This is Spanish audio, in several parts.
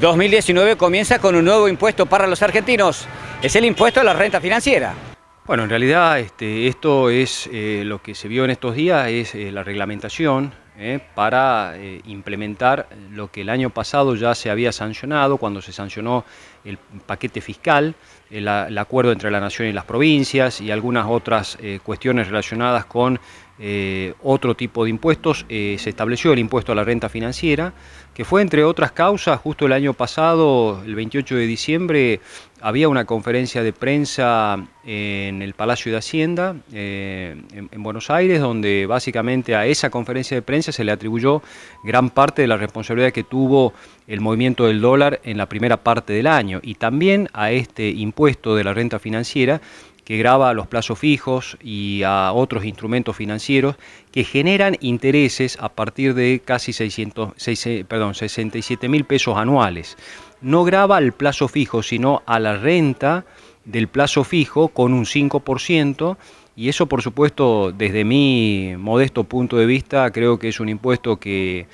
2019 comienza con un nuevo impuesto para los argentinos, es el impuesto a la renta financiera. Bueno, en realidad este, esto es eh, lo que se vio en estos días, es eh, la reglamentación eh, para eh, implementar lo que el año pasado ya se había sancionado, cuando se sancionó el paquete fiscal, el, acuerdo entre la nación y las provincias y algunas otras eh, cuestiones relacionadas con otro tipo de impuestos, se estableció el impuesto a la renta financiera, que fue entre otras causas, justo el año pasado, el 28 de diciembre, había una conferencia de prensa en el Palacio de Hacienda, en Buenos Aires, donde básicamente a esa conferencia de prensa se le atribuyó gran parte de la responsabilidad que tuvo el movimiento del dólar en la primera parte del año y también a este impuesto de la renta financiera que grava a los plazos fijos y a otros instrumentos financieros que generan intereses a partir de casi 600, eh, perdón, 67 mil pesos anuales. No grava al plazo fijo, sino a la renta del plazo fijo con un 5% y eso, por supuesto, desde mi modesto punto de vista, creo que es un impuesto que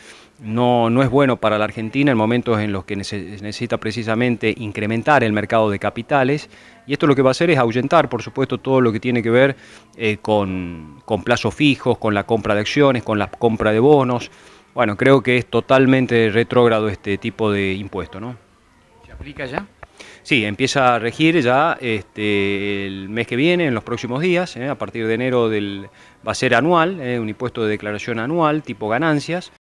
no, es bueno para la Argentina en momentos en los que necesita precisamente incrementar el mercado de capitales. Y esto lo que va a hacer es ahuyentar, por supuesto, todo lo que tiene que ver eh, con, con plazos fijos, con la compra de acciones, con la compra de bonos. Bueno, creo que es totalmente retrógrado este tipo de impuesto, ¿no? ¿Se aplica ya? Sí, empieza a regir ya este, el mes que viene, en los próximos días, eh, a partir de enero del, va a ser anual, eh, un impuesto de declaración anual tipo ganancias.